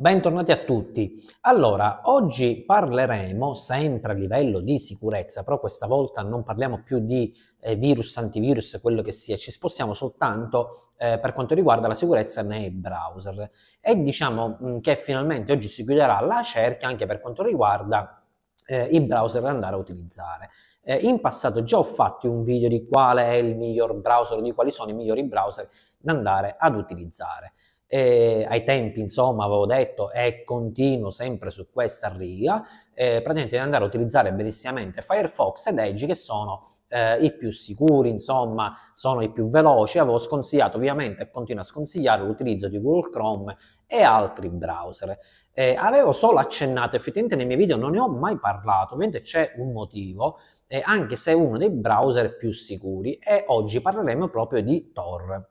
bentornati a tutti. Allora, oggi parleremo sempre a livello di sicurezza, però questa volta non parliamo più di eh, virus, antivirus, quello che sia, ci spostiamo soltanto eh, per quanto riguarda la sicurezza nei browser. E diciamo mh, mm, che finalmente oggi si chiuderà la cerchia anche per quanto riguarda eh, i browser da andare a utilizzare. Eh, in passato già ho fatto un video di qual è il miglior browser, di quali sono i migliori browser da andare ad utilizzare eh, ai tempi insomma avevo detto e continuo sempre su questa riga, eh, praticamente di andare a utilizzare benissimamente Firefox ed Edge che sono eh, i più sicuri, insomma sono i più veloci, avevo sconsigliato ovviamente e continuo a sconsigliare l'utilizzo di Google Chrome e altri browser. Eh, avevo solo accennato, effettivamente nei miei video non ne ho mai parlato, ovviamente c'è un motivo, eh, anche se è uno dei browser più sicuri e oggi parleremo proprio di Tor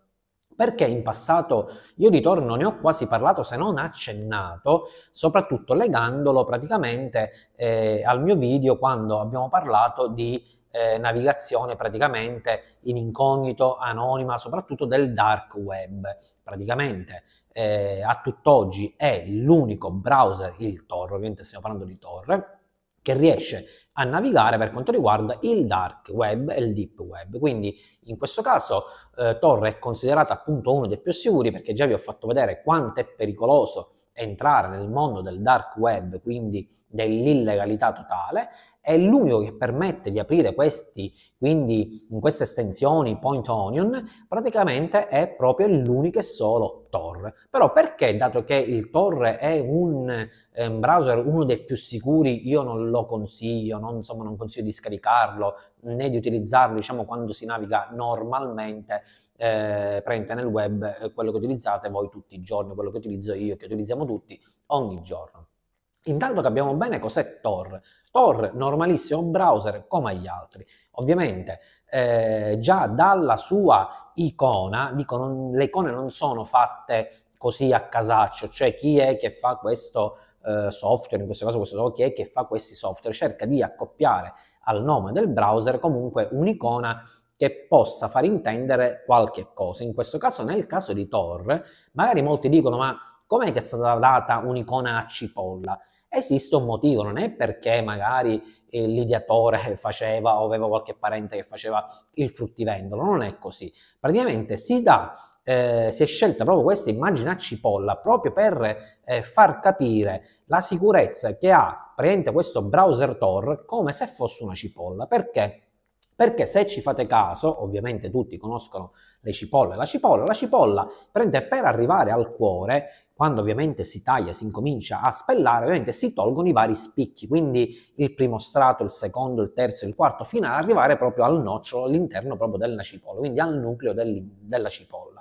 perché in passato io di torno ne ho quasi parlato se non accennato, soprattutto legandolo praticamente eh, al mio video quando abbiamo parlato di eh, navigazione praticamente in incognito, anonima, soprattutto del dark web. Praticamente eh, a tutt'oggi è l'unico browser, il Tor, ovviamente stiamo parlando di Tor, che riesce a navigare per quanto riguarda il dark web e il deep web. Quindi in questo caso eh, Torre è considerata appunto uno dei più sicuri perché già vi ho fatto vedere quanto è pericoloso entrare nel mondo del dark web, quindi dell'illegalità totale, è l'unico che permette di aprire questi, quindi in queste estensioni Point Onion, praticamente è proprio l'unico e solo Tor. Però perché, dato che il Tor è un eh, browser uno dei più sicuri, io non lo consiglio, non, insomma, non consiglio di scaricarlo né di utilizzarlo diciamo, quando si naviga normalmente eh, nel web eh, quello che utilizzate voi tutti i giorni, quello che utilizzo io, che utilizziamo tutti ogni giorno. Intanto capiamo bene cos'è Tor. Tor, normalissimo browser come gli altri. Ovviamente eh, già dalla sua icona, dico, le icone non sono fatte così a casaccio, cioè chi è che fa questo eh, software, in questo caso questo software, chi è che fa questi software, cerca di accoppiare al nome del browser comunque un'icona che possa far intendere qualche cosa. In questo caso, nel caso di Tor, magari molti dicono ma com'è che è stata data un'icona a cipolla? Esiste un motivo, non è perché magari eh, l'ideatore faceva o aveva qualche parente che faceva il fruttivendolo, non è così. Praticamente si dà eh, si è scelta proprio questa immagine a cipolla proprio per eh, far capire la sicurezza che ha praticamente questo browser Tor come se fosse una cipolla. Perché? Perché se ci fate caso, ovviamente tutti conoscono le cipolle, la cipolla, la cipolla prende per arrivare al cuore, quando ovviamente si taglia, si incomincia a spellare, ovviamente si tolgono i vari spicchi, quindi il primo strato, il secondo, il terzo, il quarto, fino ad arrivare proprio al nocciolo all'interno proprio della cipolla, quindi al nucleo del, della cipolla.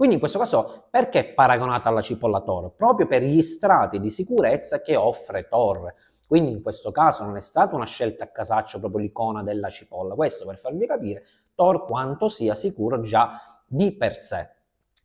Quindi in questo caso perché è paragonata alla cipolla Tor? Proprio per gli strati di sicurezza che offre Tor. Quindi in questo caso non è stata una scelta a casaccio proprio l'icona della cipolla, questo per farvi capire Tor quanto sia sicuro già di per sé.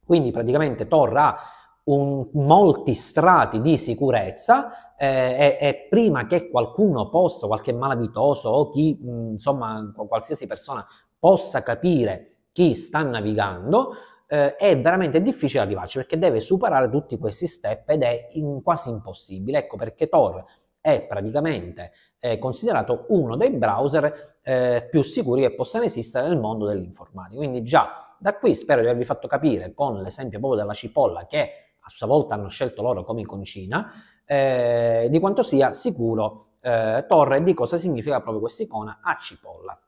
Quindi praticamente Tor ha un, molti strati di sicurezza eh, e, e, prima che qualcuno possa, qualche malavitoso o chi, mh, mm, insomma, qualsiasi persona possa capire chi sta navigando, eh, è veramente difficile arrivarci perché deve superare tutti questi step ed è in, quasi impossibile. Ecco perché Tor è praticamente eh, considerato uno dei browser eh, più sicuri che possano esistere nel mondo dell'informatica. Quindi già da qui spero di avervi fatto capire con l'esempio proprio della cipolla che a sua volta hanno scelto loro come iconcina, eh, di quanto sia sicuro eh, Torre e di cosa significa proprio questa icona a cipolla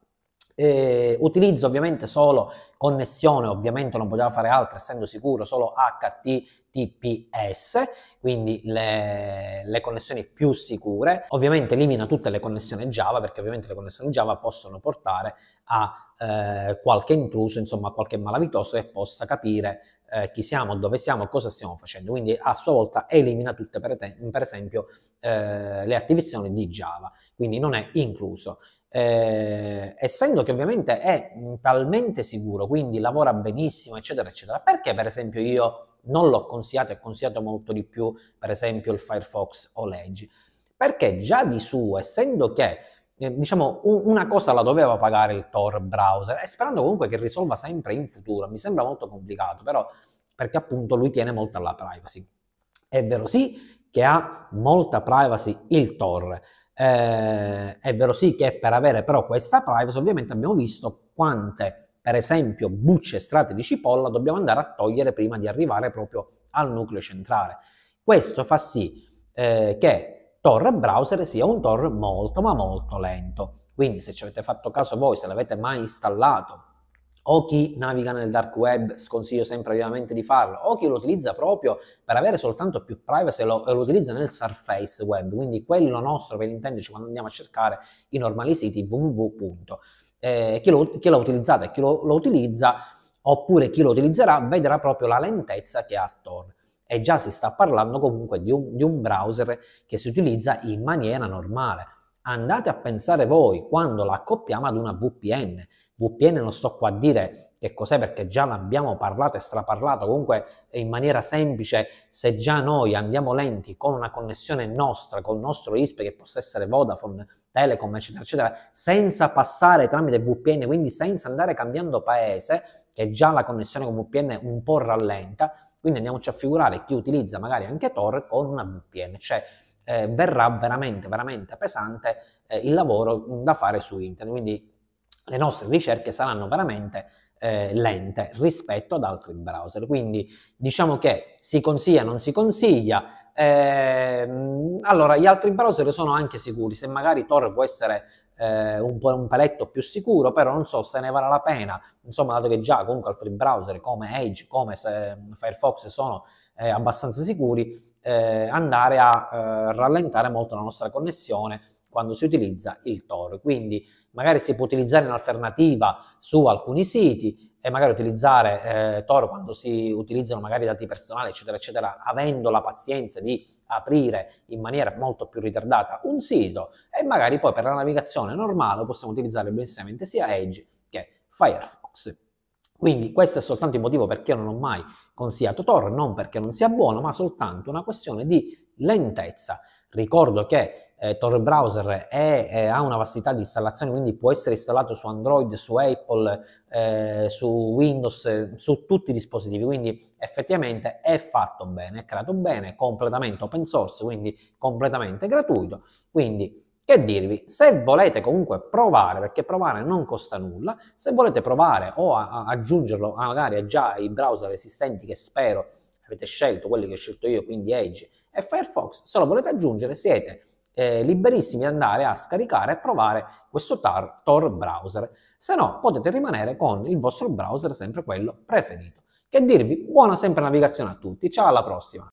eh, utilizzo ovviamente solo connessione, ovviamente non poteva fare altro essendo sicuro solo HTTPS, quindi le, le, connessioni più sicure. Ovviamente elimina tutte le connessioni Java perché ovviamente le connessioni Java possono portare a eh, qualche intruso, insomma a qualche malavitoso che possa capire eh, chi siamo, dove siamo, cosa stiamo facendo. Quindi a sua volta elimina tutte per, per esempio eh, le attivazioni di Java, quindi non è incluso eh, essendo che ovviamente è talmente sicuro, quindi lavora benissimo, eccetera, eccetera, perché per esempio io non l'ho consigliato e consigliato molto di più, per esempio, il Firefox o Edge? Perché già di suo, essendo che eh, diciamo un, una cosa la doveva pagare il Tor browser e eh, sperando comunque che risolva sempre in futuro, mi sembra molto complicato, però perché appunto lui tiene molto alla privacy. È vero sì che ha molta privacy il Tor, eh, è vero sì che per avere però questa privacy ovviamente abbiamo visto quante per esempio bucce strate di cipolla dobbiamo andare a togliere prima di arrivare proprio al nucleo centrale. Questo fa sì eh, che Tor browser sia un Tor molto ma molto lento. Quindi se ci avete fatto caso voi, se l'avete mai installato o chi naviga nel dark web, sconsiglio sempre ovviamente di farlo, o chi lo utilizza proprio per avere soltanto più privacy lo, lo, utilizza nel surface web, quindi quello nostro per intenderci quando andiamo a cercare i normali siti www. Eh, chi, lo, chi l'ha utilizzato e chi lo, lo utilizza, oppure chi lo utilizzerà, vedrà proprio la lentezza che ha attorno e già si sta parlando comunque di un, di un, browser che si utilizza in maniera normale. Andate a pensare voi quando la accoppiamo ad una VPN VPN non sto qua a dire che cos'è perché già l'abbiamo parlato e straparlato, comunque eh, in maniera semplice, se già noi andiamo lenti con una connessione nostra, col nostro ISP che possa essere Vodafone, Telecom, eccetera, eccetera, senza passare tramite VPN, quindi senza andare cambiando paese, che già la connessione con VPN un po' rallenta, quindi andiamoci a figurare chi utilizza magari anche Tor con una VPN, cioè eh, verrà veramente, veramente pesante eh, il lavoro da fare su internet, quindi le nostre ricerche saranno veramente eh, lente rispetto ad altri browser. Quindi diciamo che si consiglia, non si consiglia. Eh, allora, gli altri browser sono anche sicuri, se magari Tor può essere eh, un, un paletto più sicuro, però non so se ne vale la pena, insomma, dato che già comunque altri browser come Edge, come Firefox sono eh, abbastanza sicuri, eh, andare a eh, rallentare molto la nostra connessione quando si utilizza il Tor. Quindi magari si può utilizzare in alternativa su alcuni siti e magari utilizzare eh, Tor quando si utilizzano magari dati personali, eccetera, eccetera, avendo la pazienza di aprire in maniera molto più ritardata un sito e magari poi per la navigazione normale possiamo utilizzare bellissamente sia Edge che Firefox. Quindi questo è soltanto il motivo perché non ho mai consigliato Tor, non perché non sia buono, ma soltanto una questione di lentezza. Ricordo che eh, Tor Browser è, è, ha una vastità di installazioni, quindi può essere installato su Android, su Apple, eh, su Windows, eh, su tutti i dispositivi, quindi effettivamente è fatto bene, è creato bene, completamente open source, quindi completamente gratuito. Quindi che dirvi, se volete comunque provare, perché provare non costa nulla, se volete provare o a, a aggiungerlo magari già ai browser esistenti che spero avete scelto quelli che ho scelto io, quindi Edge e Firefox, se lo volete aggiungere siete eh, liberissimi di andare a scaricare e provare questo tar, Tor browser, se no potete rimanere con il vostro browser sempre quello preferito. Che dirvi, buona sempre navigazione a tutti, ciao alla prossima!